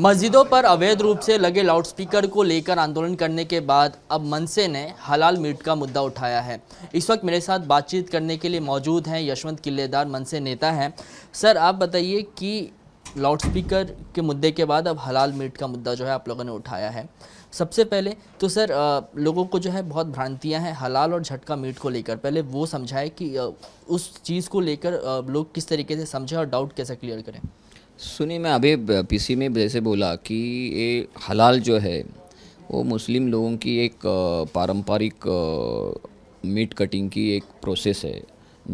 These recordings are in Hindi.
मस्जिदों पर अवैध रूप से लगे लाउडस्पीकर को लेकर आंदोलन करने के बाद अब मनसे ने हलाल मीट का मुद्दा उठाया है इस वक्त मेरे साथ बातचीत करने के लिए मौजूद हैं यशवंत किलेदार मनसे नेता हैं सर आप बताइए कि लाउडस्पीकर के मुद्दे के बाद अब हलाल मीट का मुद्दा जो है आप लोगों ने उठाया है सबसे पहले तो सर लोगों को जो है बहुत भ्रांतियाँ हैं हलाल और झटका मीट को लेकर पहले वो समझाए कि उस चीज़ को लेकर लोग किस तरीके से समझें और डाउट कैसे क्लियर करें सुनिए मैं अभी पीसी में जैसे बोला कि ये हलाल जो है वो मुस्लिम लोगों की एक पारंपरिक मीट कटिंग की एक प्रोसेस है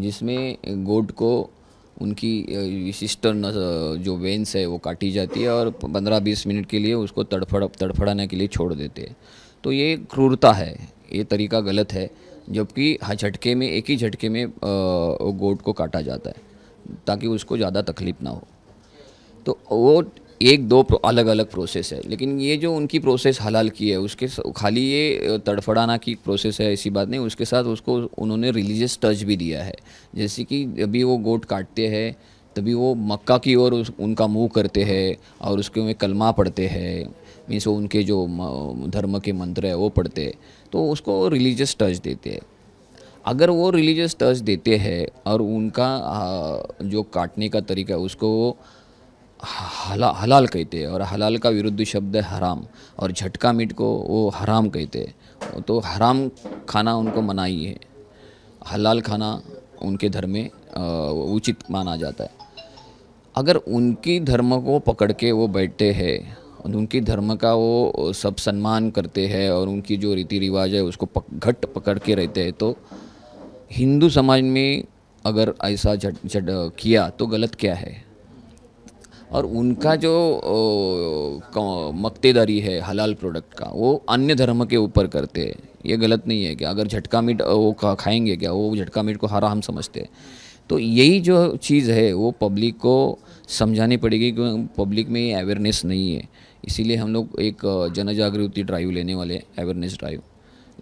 जिसमें गोट को उनकी विशिष्ट जो वेंस है वो काटी जाती है और 15-20 मिनट के लिए उसको तड़फड़ तड़फड़ाने के लिए छोड़ देते हैं तो ये क्रूरता है ये तरीका गलत है जबकि हर हाँ, झटके में एक ही झटके में गोट को काटा जाता है ताकि उसको ज़्यादा तकलीफ़ ना हो तो वो एक दो अलग अलग प्रोसेस है लेकिन ये जो उनकी प्रोसेस हलाल की है उसके खाली ये तड़फड़ाना की प्रोसेस है ऐसी बात नहीं उसके साथ उसको उन्होंने रिलीजियस टच भी दिया है जैसे कि अभी वो गोट काटते हैं तभी वो मक्का की ओर उनका मुंह करते हैं और उसके में कलमा पढ़ते हैं मीन्स उनके जो धर्म के मंत्र है वो पढ़ते हैं तो उसको रिलीजियस टच देते हैं अगर वो रिलीजियस टच देते हैं और उनका जो काटने का तरीका है उसको वो हला हलाल कहते हैं और हलाल का विरुद्ध शब्द है हराम और झटका मीट को वो हराम कहते हैं तो हराम खाना उनको मना ही है हलाल खाना उनके धर्म में उचित माना जाता है अगर उनकी धर्म को पकड़ के वो बैठते हैं और उनकी धर्म का वो सब सम्मान करते हैं और उनकी जो रीति रिवाज है उसको पक, घट पकड़ के रहते हैं तो हिंदू समाज में अगर ऐसा झट झट किया तो गलत क्या है और उनका जो मक्तेदारी है हलाल प्रोडक्ट का वो अन्य धर्म के ऊपर करते हैं ये गलत नहीं है कि अगर झटका मीट वो खाएंगे क्या वो झटका मीट को हरा हम समझते हैं तो यही जो चीज़ है वो पब्लिक को समझानी पड़ेगी क्योंकि पब्लिक में ये अवेयरनेस नहीं है इसीलिए हम लोग एक जन जागृति ड्राइव लेने वाले अवेयरनेस ड्राइव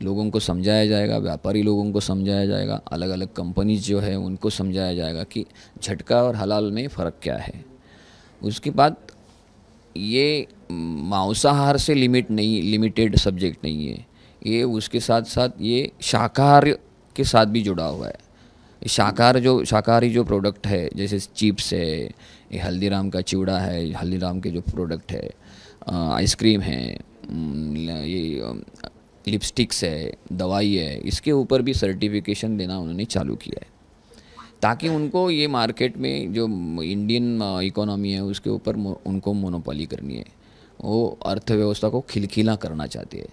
लोगों को समझाया जाएगा व्यापारी लोगों को समझाया जाएगा अलग अलग कंपनीज जो है उनको समझाया जाएगा कि झटका और हलाल में फ़र्क क्या है उसके बाद ये मांसाहार से लिमिट नहीं लिमिटेड सब्जेक्ट नहीं है ये उसके साथ साथ ये शाकाहार के साथ भी जुड़ा हुआ है शाकाहार जो शाकाहारी जो प्रोडक्ट है जैसे चिप्स है ये हल्दीराम का चिवड़ा है हल्दीराम के जो प्रोडक्ट है आइसक्रीम है ये लिपस्टिक्स है दवाई है इसके ऊपर भी सर्टिफिकेशन देना उन्होंने चालू किया है ताकि उनको ये मार्केट में जो इंडियन इकोनॉमी है उसके ऊपर उनको मोनोपोली करनी है वो अर्थव्यवस्था को खिलखिला करना चाहती है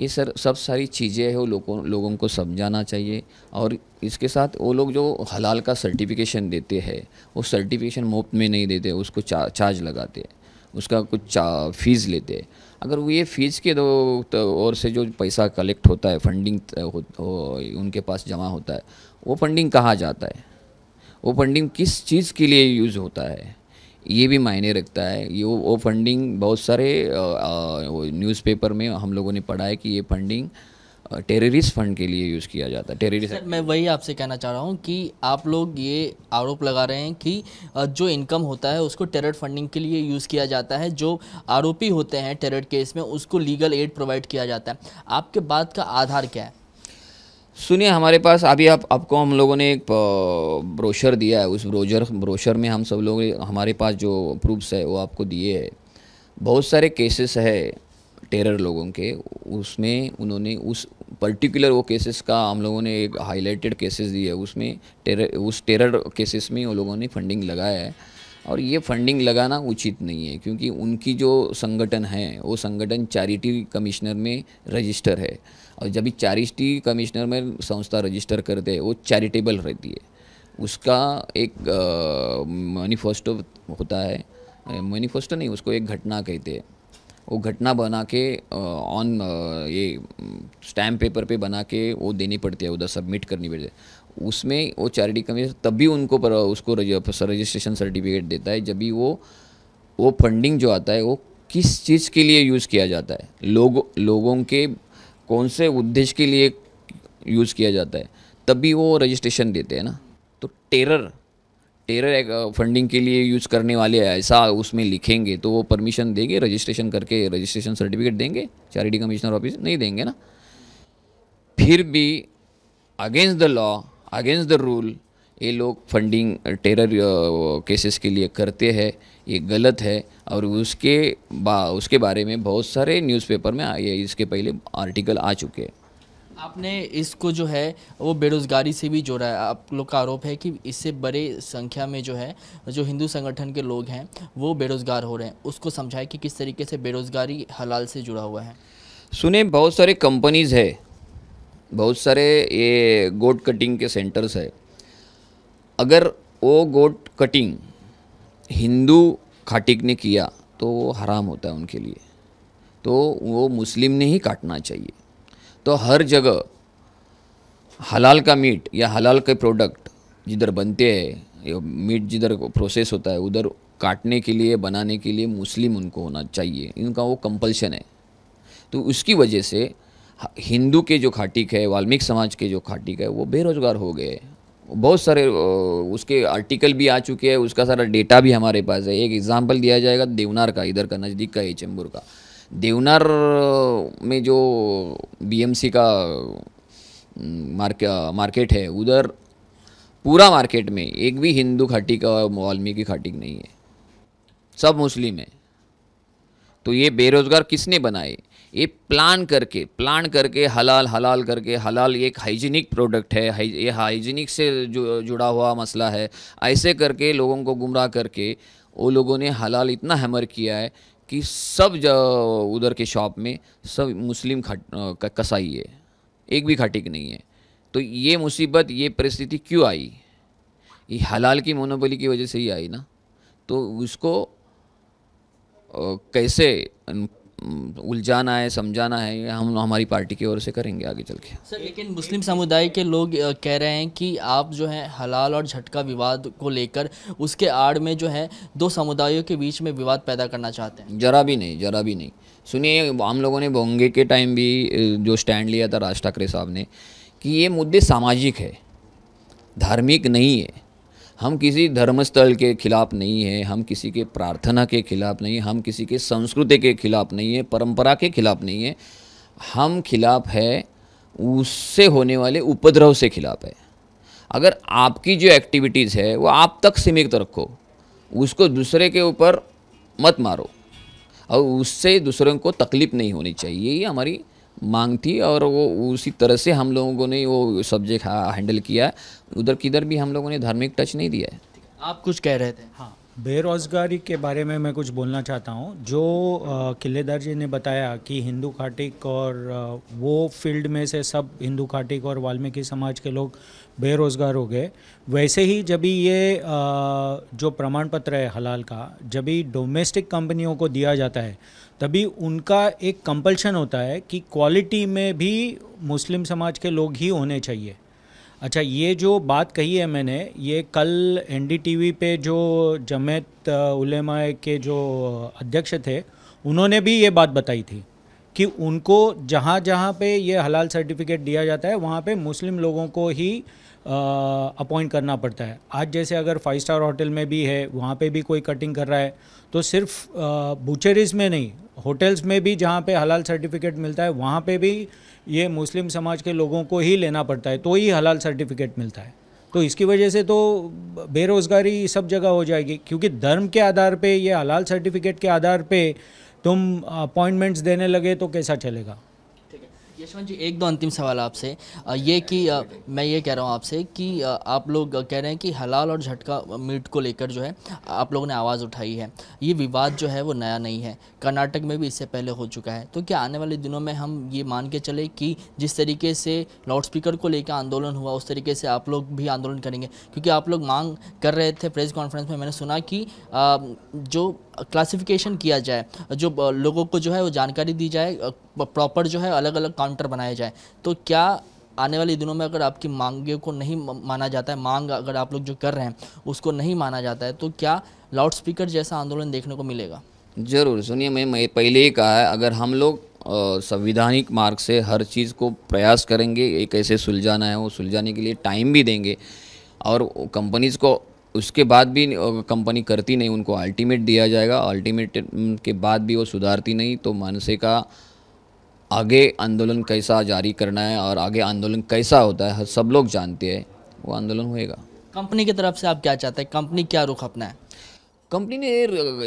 ये सर सब सारी चीज़ें हैं वो लोगों लोगों को समझाना चाहिए और इसके साथ वो लोग जो हलाल का सर्टिफिकेशन देते हैं वो सर्टिफिकेशन मुफ्त में नहीं देते उसको चा, चार्ज लगाते हैं उसका कुछ फीस लेते हैं अगर वो ये फीस के दो तो और से जो पैसा कलेक्ट होता है फंडिंग हो, हो, उनके पास जमा होता है वो फंडिंग कहाँ जाता है वो फंडिंग किस चीज़ के लिए यूज़ होता है ये भी मायने रखता है ये वो फंडिंग बहुत सारे न्यूज़पेपर में हम लोगों ने पढ़ा है कि ये फंडिंग टेररिस्ट फंड के लिए यूज़ किया जाता है टेररिस्ट मैं वही आपसे कहना चाह रहा हूँ कि आप लोग ये आरोप लगा रहे हैं कि जो इनकम होता है उसको टेरर फंडिंग के लिए यूज़ किया जाता है जो आरोपी होते हैं टेरर केस में उसको लीगल एड प्रोवाइड किया जाता है आपके बात का आधार क्या है सुनिए हमारे पास अभी आप आपको हम लोगों ने एक ब्रोशर दिया है उस ब्रोशर ब्रोशर में हम सब लोग हमारे पास जो प्रूफ्स है वो आपको दिए है बहुत सारे केसेस है टेरर लोगों के उसमें उन्होंने उस पर्टिकुलर वो केसेस का हम लोगों ने एक हाईलाइटेड केसेस दिए है उसमें टेरर उस टेरर केसेस में उन लोगों ने फंडिंग लगाया है और ये फंडिंग लगाना उचित नहीं है क्योंकि उनकी जो संगठन है वो संगठन चैरिटी कमिश्नर में रजिस्टर है और जब भी चैरिटी कमिश्नर में संस्था रजिस्टर करते हैं वो चैरिटेबल रहती है उसका एक मैनिफेस्टो होता है मैनिफेस्टो नहीं उसको एक घटना कहते हैं वो घटना बना के ऑन ये स्टैम्प पेपर पे बना के वो देनी पड़ती है उधर सबमिट करनी पड़ती है उसमें वो चैरिटी कमीशन तब भी उनको पर, उसको रजिस्ट्रेशन सर्टिफिकेट देता है जब भी वो वो फंडिंग जो आता है वो किस चीज़ के लिए यूज़ किया जाता है लोग लोगों के कौन से उद्देश्य के लिए यूज़ किया जाता है तभी वो रजिस्ट्रेशन देते हैं ना तो टेरर टेरर फंडिंग के लिए यूज़ करने वाले ऐसा उसमें लिखेंगे तो वो परमिशन देंगे रजिस्ट्रेशन करके रजिस्ट्रेशन सर्टिफिकेट देंगे चैरिटी कमिश्नर ऑफिस नहीं देंगे ना फिर भी against the law against the rule ये लोग फंडिंग टेरर केसेस के लिए करते हैं ये गलत है और उसके बा उसके बारे में बहुत सारे न्यूज़पेपर में ये इसके पहले आर्टिकल आ चुके हैं आपने इसको जो है वो बेरोज़गारी से भी जोड़ा है आप लोग का आरोप है कि इससे बड़े संख्या में जो है जो हिंदू संगठन के लोग हैं वो बेरोज़गार हो रहे हैं उसको समझाए कि किस तरीके से बेरोज़गारी हलाल से जुड़ा हुआ है सुने बहुत सारे कंपनीज़ है बहुत सारे ये गोट कटिंग के सेंटर्स है अगर वो गोट कटिंग हिंदू खाटिक ने किया तो वो हराम होता है उनके लिए तो वो मुस्लिम ने ही काटना चाहिए तो हर जगह हलाल का मीट या हलाल के प्रोडक्ट जिधर बनते हैं मीट जिधर प्रोसेस होता है उधर काटने के लिए बनाने के लिए मुस्लिम उनको होना चाहिए इनका वो कंपल्शन है तो उसकी वजह से हिंदू के जो खाटिक है वाल्मीकि समाज के जो खाटिक है वो बेरोज़गार हो गए बहुत सारे उसके आर्टिकल भी आ चुके हैं उसका सारा डेटा भी हमारे पास है एक एग्ज़ाम्पल दिया जाएगा देवनार का इधर का नज़दीक का है चेंबूर का देवनार में जो बीएमसी का मार्क मार्केट है उधर पूरा मार्केट में एक भी हिंदू खाटी का वाल्मीकि खाटी नहीं है सब मुस्लिम है तो ये बेरोज़गार किसने बनाए ये प्लान करके प्लान करके हलाल हलाल करके हलाल एक हाइजीनिक प्रोडक्ट है ये हाइजीनिक से जु, जुड़ा हुआ मसला है ऐसे करके लोगों को गुमराह करके वो लोगों ने हलाल इतना हैमर किया है कि सब उधर के शॉप में सब मुस्लिम खट कसाई है एक भी खाटिक नहीं है तो ये मुसीबत ये परिस्थिति क्यों आई ये हलाल की मोनोपोली की वजह से ही आई ना तो उसको कैसे उलझाना है समझाना है हम हमारी पार्टी की ओर से करेंगे आगे चल के सर लेकिन मुस्लिम समुदाय के लोग कह रहे हैं कि आप जो है हलाल और झटका विवाद को लेकर उसके आड़ में जो है दो समुदायों के बीच में विवाद पैदा करना चाहते हैं जरा भी नहीं जरा भी नहीं सुनिए हम लोगों ने बोंगे के टाइम भी जो स्टैंड लिया था राज ठाकरे साहब ने कि ये मुद्दे सामाजिक है धार्मिक नहीं है हम किसी धर्मस्थल के खिलाफ नहीं है हम किसी के प्रार्थना के खिलाफ नहीं हम किसी के संस्कृति के खिलाफ नहीं है परंपरा के खिलाफ नहीं है हम खिलाफ है उससे होने वाले उपद्रव से खिलाफ है अगर आपकी जो एक्टिविटीज़ है वो आप तक सीमित रखो उसको दूसरे के ऊपर मत मारो और उससे दूसरों को तकलीफ़ नहीं होनी चाहिए ये हमारी मांग थी और वो उसी तरह से हम लोगों ने वो सब्जेक्ट हैंडल किया उधर किधर भी हम लोगों ने धार्मिक टच नहीं दिया है आप कुछ कह रहे थे हाँ बेरोज़गारी के बारे में मैं कुछ बोलना चाहता हूँ जो किलेदार जी ने बताया कि हिंदू खाटिक और वो फील्ड में से सब हिंदू खाटिक और वाल्मीकि समाज के लोग बेरोज़गार हो गए वैसे ही जब ये जो प्रमाण पत्र है हलाल का जब डोमेस्टिक कंपनियों को दिया जाता है तभी उनका एक कंपल्शन होता है कि क्वालिटी में भी मुस्लिम समाज के लोग ही होने चाहिए अच्छा ये जो बात कही है मैंने ये कल एनडीटीवी पे जो जमेत उलेमा के जो अध्यक्ष थे उन्होंने भी ये बात बताई थी कि उनको जहाँ जहाँ पे ये हलाल सर्टिफिकेट दिया जाता है वहाँ पे मुस्लिम लोगों को ही अपॉइंट करना पड़ता है आज जैसे अगर फाइव स्टार होटल में भी है वहाँ पे भी कोई कटिंग कर रहा है तो सिर्फ बुचेरीज में नहीं होटल्स में भी जहाँ पे हलाल सर्टिफिकेट मिलता है वहाँ पे भी ये मुस्लिम समाज के लोगों को ही लेना पड़ता है तो ही हलाल सर्टिफिकेट मिलता है तो इसकी वजह से तो बेरोज़गारी सब जगह हो जाएगी क्योंकि धर्म के आधार पे ये हलाल सर्टिफिकेट के आधार पर तुम अपॉइंटमेंट्स देने लगे तो कैसा चलेगा यशवंत जी एक दो अंतिम सवाल आपसे ये कि मैं ये कह रहा हूँ आपसे कि आप लोग कह रहे हैं कि हलाल और झटका मीट को लेकर जो है आप लोगों ने आवाज़ उठाई है ये विवाद जो है वो नया नहीं है कर्नाटक में भी इससे पहले हो चुका है तो क्या आने वाले दिनों में हम ये मान के चले कि जिस तरीके से लाउडस्पीकर को लेकर आंदोलन हुआ उस तरीके से आप लोग भी आंदोलन करेंगे क्योंकि आप लोग मांग कर रहे थे प्रेस कॉन्फ्रेंस में मैंने सुना कि जो क्लासिफिकेशन किया जाए जो लोगों को जो है वो जानकारी दी जाए प्रॉपर जो है अलग अलग काउंटर बनाए जाए तो क्या आने वाले दिनों में अगर आपकी मांगे को नहीं माना जाता है मांग अगर आप लोग जो कर रहे हैं उसको नहीं माना जाता है तो क्या लाउड स्पीकर जैसा आंदोलन देखने को मिलेगा ज़रूर सुनिए मैं मैं पहले ही कहा है अगर हम लोग संविधानिक मार्ग से हर चीज़ को प्रयास करेंगे ये कैसे सुलझाना है वो सुलझाने के लिए टाइम भी देंगे और कंपनीज़ को उसके बाद भी कंपनी करती नहीं उनको अल्टीमेट दिया जाएगा अल्टीमेट के बाद भी वो सुधारती नहीं तो मानसे का आगे आंदोलन कैसा जारी करना है और आगे आंदोलन कैसा होता है सब लोग जानते हैं वो आंदोलन होएगा कंपनी की तरफ से आप क्या चाहते हैं कंपनी क्या रुख अपना है कंपनी ने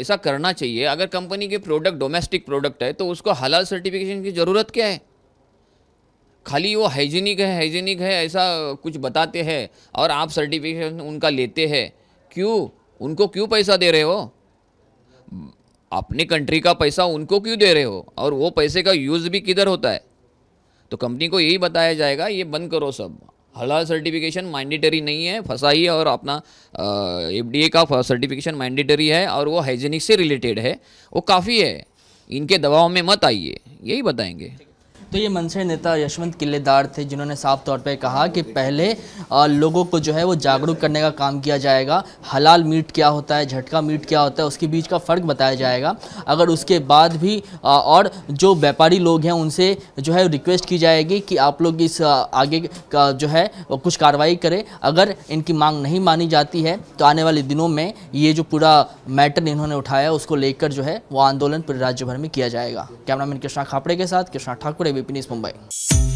ऐसा करना चाहिए अगर कंपनी के प्रोडक्ट डोमेस्टिक प्रोडक्ट है तो उसको हलाल सर्टिफिकेशन की ज़रूरत क्या है खाली वो हाइजीनिक है हाइजीनिक है ऐसा कुछ बताते हैं और आप सर्टिफिकेशन उनका लेते हैं क्यों उनको क्यों पैसा दे रहे हो अपनी कंट्री का पैसा उनको क्यों दे रहे हो और वो पैसे का यूज़ भी किधर होता है तो कंपनी को यही बताया जाएगा ये बंद करो सब हलाल सर्टिफिकेशन मैंडेटरी नहीं है फसाई और अपना एफ का सर्टिफिकेशन मैंडेटरी है और वो हाइजीनिक से रिलेटेड है वो काफ़ी है इनके दबाव में मत आइए यही बताएंगे तो ये मनसे नेता यशवंत किलेदार थे जिन्होंने साफ तौर पे कहा कि पहले लोगों को जो है वो जागरूक करने का काम किया जाएगा हलाल मीट क्या होता है झटका मीट क्या होता है उसके बीच का फ़र्क बताया जाएगा अगर उसके बाद भी और जो व्यापारी लोग हैं उनसे जो है रिक्वेस्ट की जाएगी कि आप लोग इस आगे का जो है कुछ कार्रवाई करें अगर इनकी मांग नहीं मानी जाती है तो आने वाले दिनों में ये जो पूरा मैटर इन्होंने उठाया उसको लेकर जो है वो आंदोलन पूरे राज्य भर में किया जाएगा कैमरामैन कृष्णा खापड़े के साथ कृष्णा ठाकुर Filipinis Mumbai.